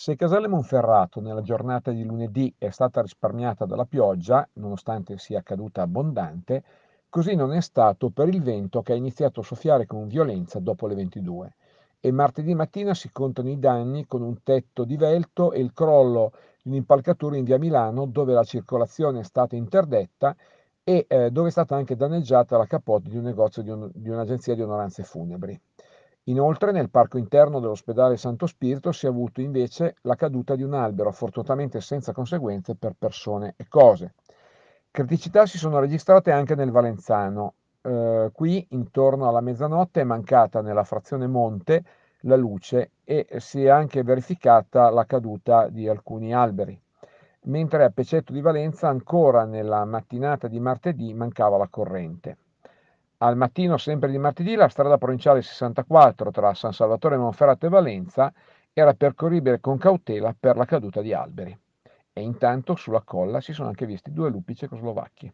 Se Casale Monferrato nella giornata di lunedì è stata risparmiata dalla pioggia, nonostante sia caduta abbondante, così non è stato per il vento che ha iniziato a soffiare con violenza dopo le 22 e martedì mattina si contano i danni con un tetto divelto e il crollo di un'impalcatura in via Milano dove la circolazione è stata interdetta e eh, dove è stata anche danneggiata la capote di un negozio di, un, di un'agenzia di onoranze funebri. Inoltre nel parco interno dell'ospedale Santo Spirito si è avuto invece la caduta di un albero, fortunatamente senza conseguenze per persone e cose. Criticità si sono registrate anche nel Valenzano. Eh, qui intorno alla mezzanotte è mancata nella frazione Monte la luce e si è anche verificata la caduta di alcuni alberi. Mentre a Pecetto di Valenza ancora nella mattinata di martedì mancava la corrente. Al mattino sempre di martedì la strada provinciale 64 tra San Salvatore Monferrato e Valenza era percorribile con cautela per la caduta di alberi. E intanto sulla colla si sono anche visti due lupi cecoslovacchi.